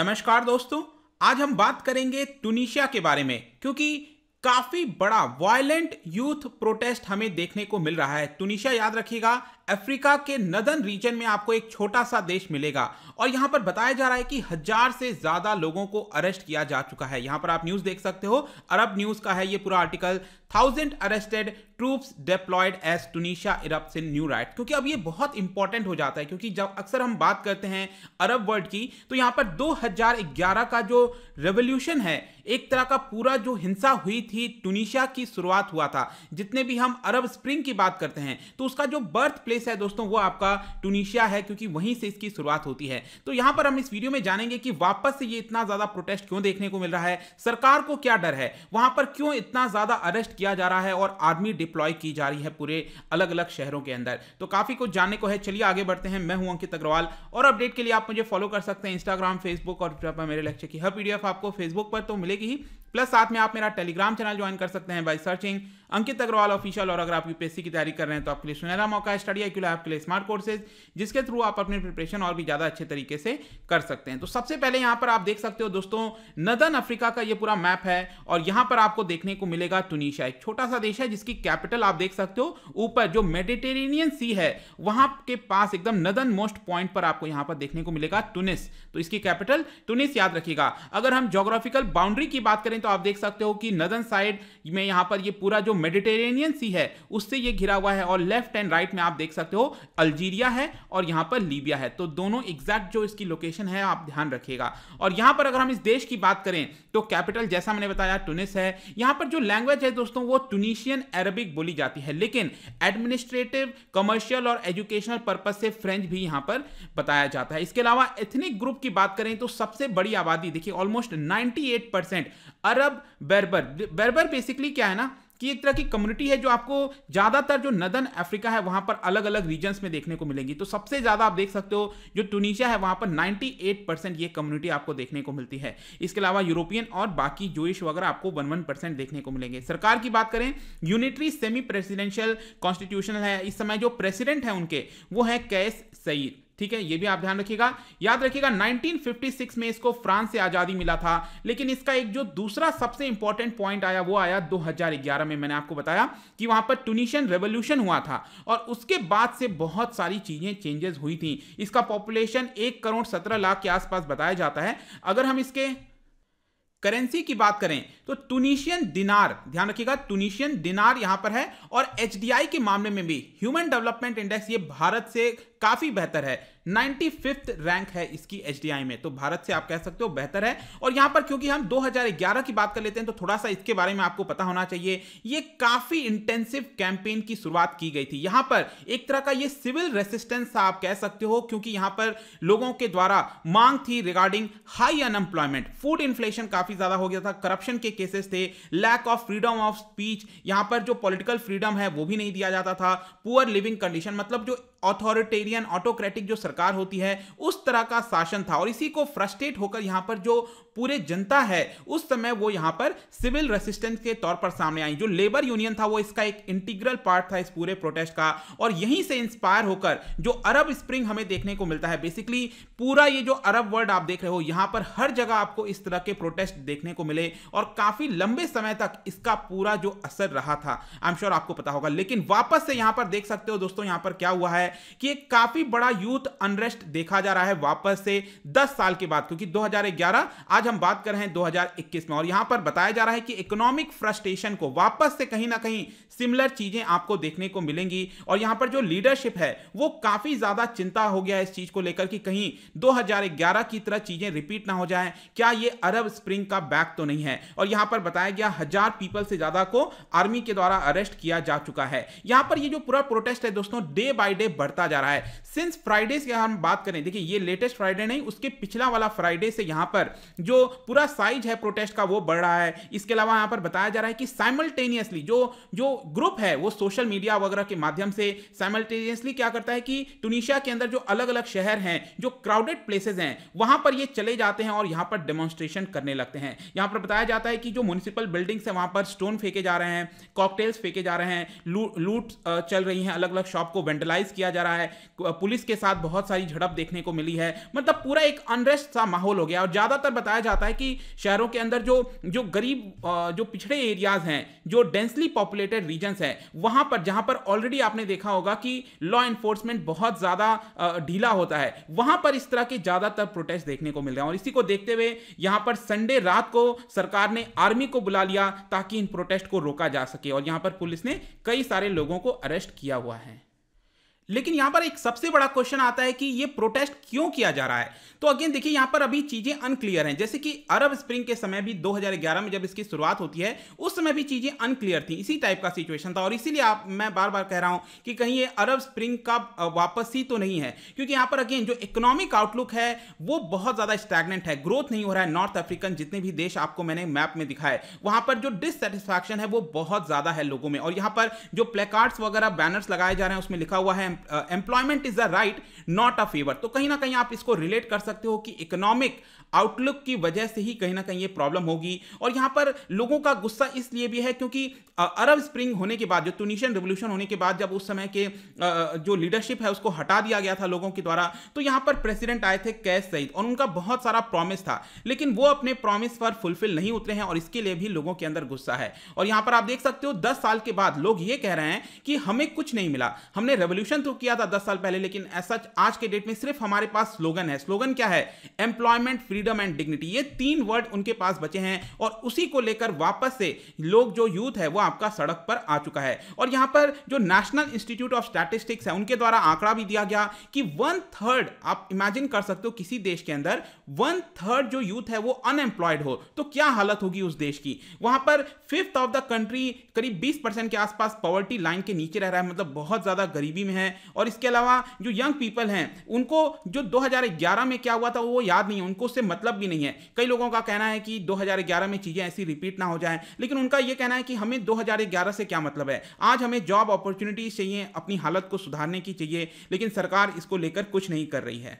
नमस्कार दोस्तों आज हम बात करेंगे टूनिशिया के बारे में क्योंकि काफी बड़ा वायलेंट यूथ प्रोटेस्ट हमें देखने को मिल रहा है टूनिशिया याद रखिएगा अफ्रीका के नदन रीजन में आपको एक छोटा सा देश मिलेगा और यहां पर बताया जा रहा है कि हजार से ज्यादा लोगों को अरेस्ट किया जा चुका है यहां पर आप न्यूज देख सकते हो अरब न्यूज का है ये पूरा article thousand arrested troops deployed as Tunisia erupts in new riots क्योंकि अब ये बहुत इंपॉर्टेंट हो जाता है क्योंकि जब अक्सर हम बात करते हैं अरब वर्ल्ड की तो यहां पर 2011 का जो रेवोल्यूशन है एक तरह का पूरा जो हिंसा हुई थी टूनिशिया की शुरुआत हुआ था जितने भी हम अरब स्प्रिंग की बात करते हैं तो उसका जो बर्थ प्लेस देश है दोस्तों वो आपका टूनिशिया है क्योंकि वहीं से इसकी शुरुआत होती है तो यहां पर हम इस वीडियो में जानेंगे कि वापस से ये इतना ज्यादा प्रोटेस्ट क्यों देखने को मिल रहा है सरकार को क्या डर है वहां पर क्यों इतना ज्यादा अरेस्ट किया जा रहा है और आर्मी डिप्लॉय की जा रही है पूरे अलग अलग शहरों के अंदर तो काफी कुछ जानने को है चलिए आगे बढ़ते हैं मैं हूं अंकित अग्रवाल और अपडेट के लिए आप मुझे फॉलो कर सकते हैं इंस्टाग्राम फेसबुक और ट्विटर पर मेरे लेक्चर की हर पीडीएफ आपको फेसबुक पर तो मिलेगी ही प्लस साथ में आप मेरा टेलीग्राम चैनल ज्वाइन कर सकते हैं by searching Ankit Agrawal official और अगर आप यूपीएससी की तैयारी कर रहे हैं तो आपके लिए सुनहरा मौका है स्टडी आई आपके लिए स्मार्ट कोर्सेज जिसके थ्रू आप अपनी प्रिपरेशन और भी ज़्यादा अच्छे तरीके से कर सकते हैं तो सबसे पहले यहां पर आप देख सकते हो दोस्तों नदन अफ्रीका का ये पूरा मैप है और यहां पर आपको देखने को मिलेगा टूनिशा एक छोटा सा देश है जिसकी कैपिटल आप देख सकते हो ऊपर जो मेडिटेरेनियन सी है वहां के पास एकदम नदन मोस्ट पॉइंट पर आपको यहां पर देखने को मिलेगा टूनिस तो इसकी कैपिटल टूनिस याद रखिएगा अगर हम जोग्राफिकल बाउंड्री की बात करें करें तो आप देख सकते हो कि नदन साइड में यहां पर ये पूरा जो मेडिटेरेनियन सी है उससे ये घिरा हुआ है और लेफ्ट एंड राइट में आप देख सकते हो अल्जीरिया है और यहां पर लीबिया है तो दोनों एग्जैक्ट जो इसकी लोकेशन है आप ध्यान रखिएगा और यहां पर अगर हम इस देश की बात करें तो कैपिटल जैसा मैंने बताया टूनिस है यहां पर जो लैंग्वेज है दोस्तों वो टूनिशियन अरबिक बोली जाती है लेकिन एडमिनिस्ट्रेटिव कमर्शियल और एजुकेशनल पर्पज से फ्रेंच भी यहां पर बताया जाता है इसके अलावा एथनिक ग्रुप की बात करें तो सबसे बड़ी आबादी देखिए almost 98 percent Arab Berber Berber basically क्या है ना कि एक तरह की कम्युनिटी है जो आपको ज़्यादातर जो नदन अफ्रीका है वहाँ पर अलग अलग रीजन्स में देखने को मिलेंगी तो सबसे ज़्यादा आप देख सकते हो जो टूनिशिया है वहाँ पर 98 परसेंट ये कम्युनिटी आपको देखने को मिलती है इसके अलावा यूरोपियन और बाकी जोइश वगैरह आपको वन वन परसेंट देखने को मिलेंगे सरकार की बात करें यूनिटरी सेमी प्रेसिडेंशियल कॉन्स्टिट्यूशनल है इस समय जो प्रेसिडेंट है उनके वो है कैस सईद ठीक है ये भी आप ध्यान रखिएगा याद रखिएगा 1956 में इसको फ्रांस से आजादी मिला था लेकिन इसका एक जो दूसरा सबसे इंपॉर्टेंट पॉइंट आया वो आया 2011 में मैंने आपको बताया कि वहां पर टूनिशियन रेवोल्यूशन हुआ था और उसके बाद से बहुत सारी चीजें चेंजेस हुई थी इसका पॉपुलेशन एक करोड़ सत्रह लाख के आसपास बताया जाता है अगर हम इसके करेंसी की बात करें तो टूनिशियन दिनार ध्यान रखिएगा टूनिशियन दिनार यहां पर है और एच के मामले में भी ह्यूमन डेवलपमेंट इंडेक्स ये भारत से काफी बेहतर है नाइन्टी रैंक है इसकी एच में तो भारत से आप कह सकते हो बेहतर है और यहां पर क्योंकि हम 2011 की बात कर लेते हैं तो थोड़ा सा इसके बारे में आपको पता होना चाहिए ये काफी इंटेंसिव कैंपेन की शुरुआत की गई थी यहां पर एक तरह का ये सिविल रेसिस्टेंस आप कह सकते हो क्योंकि यहां पर लोगों के द्वारा मांग थी regarding high unemployment food inflation काफी ज्यादा हो गया था करप्शन के केसेस थे lack of freedom of speech यहां पर जो पॉलिटिकल फ्रीडम है वो भी नहीं दिया जाता था पुअर लिविंग कंडीशन मतलब जो ऑथोरिटेरियन ऑटोक्रेटिक जो सरकार सरकार होती है उस तरह का शासन था और इसी को फ्रस्ट्रेट होकर यहां पर जो पूरे जनता है उस समय वो यहां पर सिविल रेसिस्टेंस के तौर पर सामने आई जो लेबर यूनियन था वो इसका एक इंटीग्रल पार्ट था इस पूरे प्रोटेस्ट का और यहीं से इंस्पायर होकर जो अरब स्प्रिंग हमें देखने को मिलता है बेसिकली पूरा ये जो अरब वर्ल्ड आप देख रहे हो यहां पर हर जगह आपको इस तरह के प्रोटेस्ट देखने को मिले और काफी लंबे समय तक इसका पूरा जो असर रहा था आई एम श्योर आपको पता होगा लेकिन वापस से यहां पर देख सकते हो दोस्तों यहां पर क्या हुआ है कि एक काफी बड़ा यूथ अनरेस्ट देखा जा रहा है वापस से 10 साल के बाद क्योंकि 2011 आज हम बात कर रहे हैं 2021 में और यहां पर बताया जा रहा है कि इकोनॉमिक फ्रस्ट्रेशन को वापस से कहीं ना कहीं सिमिलर चीजें आपको देखने को मिलेंगी और यहां पर जो लीडरशिप है वो काफी ज्यादा चिंता हो गया है इस चीज को लेकर कि कहीं दो की तरह चीजें रिपीट ना हो जाए क्या ये अरब स्प्रिंग का बैक तो नहीं है और यहां पर बताया गया हजार पीपल से ज्यादा को आर्मी के द्वारा अरेस्ट किया जा चुका है यहां पर ये जो पूरा प्रोटेस्ट है दोस्तों डे बाय डे बढ़ता जा रहा है सिंस फ्राइडे की हम बात करें देखिए ये लेटेस्ट फ्राइडे नहीं उसके पिछला वाला फ्राइडे से यहां पर जो पूरा साइज है प्रोटेस्ट का वो बढ़ रहा है इसके अलावा यहां पर बताया जा रहा है कि साइमल्टेनियसली जो जो ग्रुप है वो सोशल मीडिया वगैरह के माध्यम से साइमल्टेनियसली क्या करता है कि टूनिशिया के अंदर जो अलग अलग शहर हैं जो क्राउडेड प्लेसेज हैं वहां पर ये चले जाते हैं और यहां पर डेमोन्स्ट्रेशन करने लगते हैं यहां पर बताया जाता है कि जो म्यूनिसिपल बिल्डिंग्स है वहां पर स्टोन फेंके जा रहे हैं कॉकटेल्स फेंके जा रहे हैं लूट चल रही है अलग अलग शॉप को वेंटलाइज किया जा रहा है पुलिस के साथ बहुत बहुत सारी झड़प देखने को मिली है मतलब पूरा एक अनरेस्ट सा माहौल हो गया और ज़्यादातर बताया जाता है कि शहरों के अंदर जो जो गरीब जो पिछड़े एरियाज हैं जो डेंसली पॉपुलेटेड रीजन्स हैं वहाँ पर जहाँ पर ऑलरेडी आपने देखा होगा कि लॉ एनफोर्समेंट बहुत ज़्यादा ढीला होता है वहाँ पर इस तरह के ज़्यादातर प्रोटेस्ट देखने को मिल रहे हैं और इसी को देखते हुए यहाँ पर संडे रात को सरकार ने आर्मी को बुला लिया ताकि इन प्रोटेस्ट को रोका जा सके और यहाँ पर पुलिस ने कई सारे लोगों को अरेस्ट किया हुआ है लेकिन यहां पर एक सबसे बड़ा क्वेश्चन आता है कि ये प्रोटेस्ट क्यों किया जा रहा है तो अगेन देखिए यहां पर अभी चीजें अनक्लियर हैं जैसे कि अरब स्प्रिंग के समय भी 2011 में जब इसकी शुरुआत होती है उस समय भी चीजें अनक्लियर थी इसी टाइप का सिचुएशन था और इसीलिए आप मैं बार बार कह रहा हूं कि कहीं ये अरब स्प्रिंग का वापसी तो नहीं है क्योंकि यहां पर अगेन जो इकोनॉमिक आउटलुक है वो बहुत ज्यादा स्टैगनेंट है ग्रोथ नहीं हो रहा है नॉर्थ अफ्रीकन जितने भी देश आपको मैंने मैप में दिखा है वहां पर जो डिससेटिस्फैक्शन है वो बहुत ज्यादा है लोगों में और यहां पर जो प्लेकार्ड्स वगैरह बैनर्स लगाए जा रहे हैं उसमें लिखा हुआ है employment is a right not a favour तो कहीं ना कहीं आप इसको रिलेट कर सकते हो कि इकोनॉमिक आउटलुक की वजह से ही कहीं ना कहीं ये प्रॉब्लम होगी और यहाँ पर लोगों का गुस्सा इसलिए भी है क्योंकि अरब स्प्रिंग होने के बाद जो टूनिशियन रेवोल्यूशन होने के बाद जब उस समय के जो लीडरशिप है उसको हटा दिया गया था लोगों के द्वारा तो यहाँ पर प्रेसिडेंट आए थे कैस सईद और उनका बहुत सारा प्रॉमिस था लेकिन वो अपने प्रॉमिस पर फुलफिल नहीं उतरे हैं और इसके लिए भी लोगों के अंदर गुस्सा है और यहाँ पर आप देख सकते हो दस साल के बाद लोग ये कह रहे हैं कि हमें कुछ नहीं मिला हमने रेवोल्यूशन तो किया था दस साल पहले लेकिन ऐसा आज के डेट में सिर्फ हमारे पास स्लोगन है स्लोगन क्या है employment free freedom and dignity ये तीन वर्ड उनके पास बचे हैं और उसी को लेकर वापस से लोग जो यूथ है वो आपका सड़क पर आ चुका है और यहां पर जो नेशनल इंस्टीट्यूट ऑफ स्टैटिस्टिक्स है उनके द्वारा आंकड़ा भी दिया गया कि वन थर्ड आप इमेजिन कर सकते हो किसी देश के अंदर वन थर्ड जो यूथ है वो अनएम्प्लॉयड हो तो क्या हालत होगी उस देश की वहां पर फिफ्थ ऑफ द कंट्री करीब बीस परसेंट के आसपास पॉवर्टी लाइन के नीचे रह रहा है मतलब बहुत ज्यादा गरीबी में है और इसके अलावा जो यंग पीपल हैं उनको जो 2011 में क्या हुआ था वो याद नहीं है उनको उससे मतलब भी नहीं है कई लोगों का कहना है कि 2011 में चीज़ें ऐसी रिपीट ना हो जाए लेकिन उनका यह कहना है कि हमें 2011 से क्या मतलब है आज हमें जॉब अपॉर्चुनिटीज चाहिए अपनी हालत को सुधारने की चाहिए लेकिन सरकार इसको लेकर कुछ नहीं कर रही है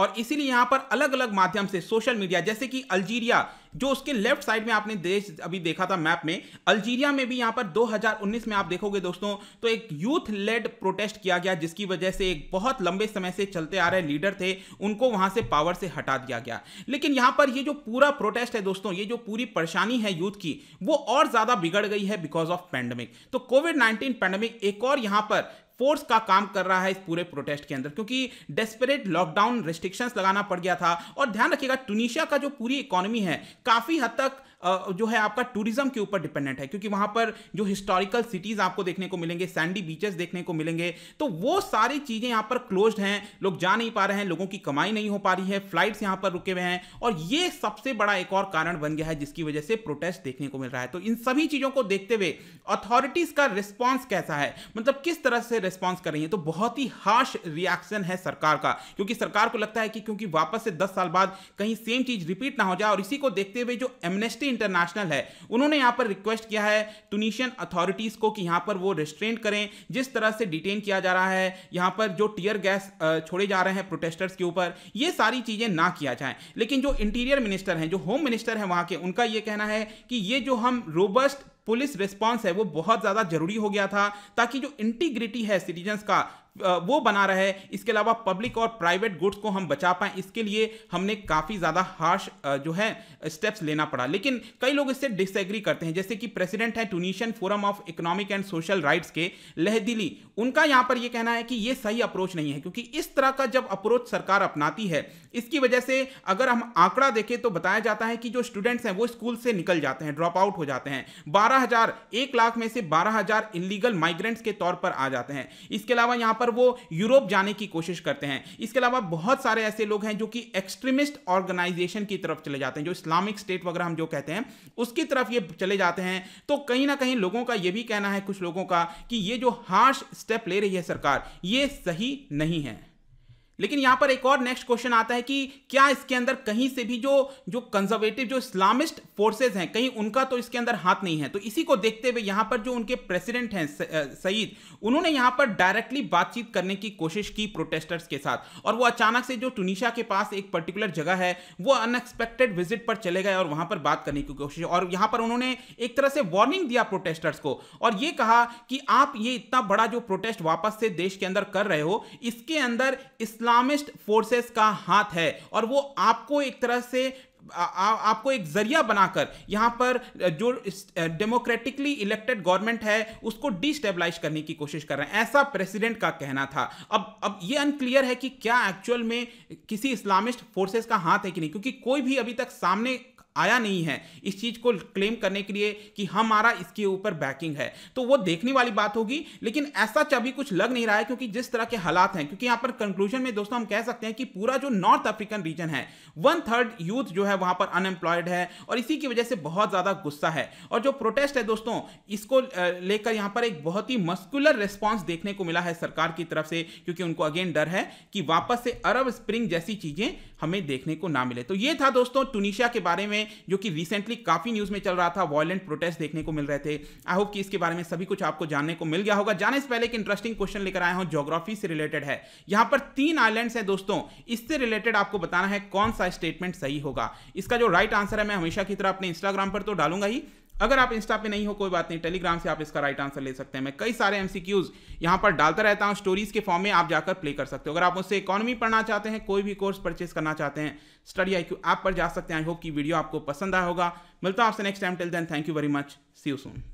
और इसीलिए यहां पर अलग अलग माध्यम से सोशल मीडिया जैसे कि अल्जीरिया जो उसके लेफ्ट साइड में आपने देश अभी देखा था मैप में अल्जीरिया में भी यहां पर 2019 में आप देखोगे दोस्तों तो एक यूथ लेड प्रोटेस्ट किया गया जिसकी वजह से एक बहुत लंबे समय से चलते आ रहे लीडर थे उनको वहां से पावर से हटा दिया गया लेकिन यहां पर ये जो पूरा प्रोटेस्ट है दोस्तों ये जो पूरी परेशानी है यूथ की वो और ज्यादा बिगड़ गई है बिकॉज ऑफ पैंडमिक तो कोविड नाइन्टीन पैंडमिक एक और यहां पर फोर्स का काम कर रहा है इस पूरे प्रोटेस्ट के अंदर क्योंकि डेस्परेट लॉकडाउन रिस्ट्रिक्शंस लगाना पड़ गया था और ध्यान रखिएगा टूनिशिया का जो पूरी इकोनॉमी है काफ़ी हद तक जो है आपका टूरिज्म के ऊपर डिपेंडेंट है क्योंकि वहां पर जो हिस्टोरिकल सिटीज आपको देखने को मिलेंगे सैंडी बीचेस देखने को मिलेंगे तो वो सारी चीजें यहां पर क्लोज हैं लोग जा नहीं पा रहे हैं लोगों की कमाई नहीं हो पा रही है फ्लाइट्स यहां पर रुके हुए हैं और ये सबसे बड़ा एक और कारण बन गया है जिसकी वजह से प्रोटेस्ट देखने को मिल रहा है तो इन सभी चीजों को देखते हुए अथॉरिटीज का रिस्पॉन्स कैसा है मतलब किस तरह से रिस्पॉन्स कर रही है तो बहुत ही हार्श रिएक्शन है सरकार का क्योंकि सरकार को लगता है कि क्योंकि वापस से दस साल बाद कहीं सेम चीज रिपीट ना हो जाए और इसी को देखते हुए जो एमनेस्टी इंटरनेशनल है उन्होंने यहाँ पर रिक्वेस्ट किया है टूनिशियन अथॉरिटीज़ को कि यहाँ पर वो रिस्ट्रेंट करें जिस तरह से डिटेन किया जा रहा है यहाँ पर जो टीयर गैस छोड़े जा रहे हैं प्रोटेस्टर्स के ऊपर ये सारी चीज़ें ना किया जाए लेकिन जो इंटीरियर मिनिस्टर हैं जो होम मिनिस्टर हैं वहाँ के उनका ये कहना है कि ये जो हम रोबस्ट पुलिस रिस्पॉन्स है वो बहुत ज़्यादा जरूरी हो गया था ताकि जो इंटीग्रिटी है सिटीजन्स का वो बना रहे इसके अलावा पब्लिक और प्राइवेट गुड्स को हम बचा पाएं इसके लिए हमने काफ़ी ज़्यादा हार्श जो है स्टेप्स लेना पड़ा लेकिन कई लोग इससे डिसएग्री करते हैं जैसे कि प्रेसिडेंट हैं Tunisian forum of economic and social rights के लहदिली उनका यहाँ पर यह कहना है कि ये सही अप्रोच नहीं है क्योंकि इस तरह का जब अप्रोच सरकार अपनाती है इसकी वजह से अगर हम आंकड़ा देखें तो बताया जाता है कि जो स्टूडेंट्स हैं वो स्कूल से निकल जाते हैं ड्रॉप आउट हो जाते हैं बारह बारह हजार एक लाख में से बारह हजार इलीगल माइग्रेंट्स के तौर पर आ जाते हैं इसके अलावा यहाँ पर वो यूरोप जाने की कोशिश करते हैं इसके अलावा बहुत सारे ऐसे लोग हैं जो कि एक्सट्रीमिस्ट ऑर्गेनाइजेशन की तरफ चले जाते हैं जो इस्लामिक स्टेट वगैरह हम जो कहते हैं उसकी तरफ ये चले जाते हैं तो कहीं ना कहीं लोगों का ये भी कहना है कुछ लोगों का कि ये जो हार्श स्टेप ले रही है सरकार ये सही नहीं है लेकिन यहां पर एक और नेक्स्ट क्वेश्चन आता है कि क्या इसके अंदर कहीं से भी जो जो कंजर्वेटिव जो इस्लामिस्ट फोर्सेज हैं कहीं उनका तो इसके अंदर हाथ नहीं है तो इसी को देखते हुए यहां पर जो उनके प्रेसिडेंट हैं सईद उन्होंने यहां पर डायरेक्टली बातचीत करने की कोशिश की प्रोटेस्टर्स के साथ और वो अचानक से जो टूनिशा के पास एक पर्टिकुलर जगह है वो अनएक्सपेक्टेड विजिट पर चले गए और वहां पर बात करने की कोशिश और यहां पर उन्होंने एक तरह से वार्निंग दिया प्रोटेस्टर्स को और ये कहा कि आप ये इतना बड़ा जो प्रोटेस्ट वापस से देश के अंदर कर रहे हो इसके अंदर इस इस्लामिस्ट फोर्सेस का हाथ है और वो आपको एक तरह से आ, आ, आपको एक जरिया बनाकर यहाँ पर जो डेमोक्रेटिकली इलेक्टेड गवर्नमेंट है उसको डिस्टेबलाइज करने की कोशिश कर रहे हैं ऐसा प्रेसिडेंट का कहना था अब अब ये अनक्लियर है कि क्या एक्चुअल में किसी इस्लामिस्ट फोर्सेस का हाथ है कि नहीं क्योंकि कोई भी अभी तक सामने आया नहीं है इस चीज़ को क्लेम करने के लिए कि हमारा इसके ऊपर बैकिंग है तो वो देखने वाली बात होगी लेकिन ऐसा अभी कुछ लग नहीं रहा है क्योंकि जिस तरह के हालात हैं क्योंकि यहां पर कंक्लूजन में दोस्तों हम कह सकते हैं कि पूरा जो नॉर्थ अफ्रीकन रीजन है वन थर्ड यूथ जो है वहां पर अनएम्प्लॉयड है और इसी की वजह से बहुत ज़्यादा गुस्सा है और जो प्रोटेस्ट है दोस्तों इसको लेकर यहां पर एक बहुत ही मस्कुलर रिस्पॉन्स देखने को मिला है सरकार की तरफ से क्योंकि उनको अगेन डर है कि वापस से अरब स्प्रिंग जैसी चीज़ें हमें देखने को ना मिले तो ये था दोस्तों टूनिशिया के बारे में में जो कि रिसेंटली काफ़ी न्यूज़ में चल रहा था वॉयलेंट प्रोटेस्ट देखने को मिल रहे थे आई होप कि इसके बारे में सभी कुछ आपको जानने को मिल गया होगा जाने से पहले एक इंटरेस्टिंग क्वेश्चन लेकर आया हूं जोग्राफी से रिलेटेड है यहां पर तीन आइलैंड्स हैं दोस्तों इससे रिलेटेड आपको बताना है कौन सा स्टेटमेंट सही होगा इसका जो राइट right आंसर है मैं हमेशा की तरह अपने इंस्टाग्राम पर तो डालूंगा ही अगर आप इंस्टा पे नहीं हो कोई बात नहीं टेलीग्राम से आप इसका राइट आंसर ले सकते हैं मैं कई सारे एमसीक्यूज यहां पर डालता रहता हूं स्टोरीज के फॉर्म में आप जाकर प्ले कर सकते हो अगर आप मुझसे इकोनॉमी पढ़ना चाहते हैं कोई भी कोर्स परचेस करना चाहते हैं स्टडी आई ऐप पर जा सकते हैं आई होप की वीडियो आपको पसंद आया होगा मिलता हूं आपसे next time till then thank you very much see you soon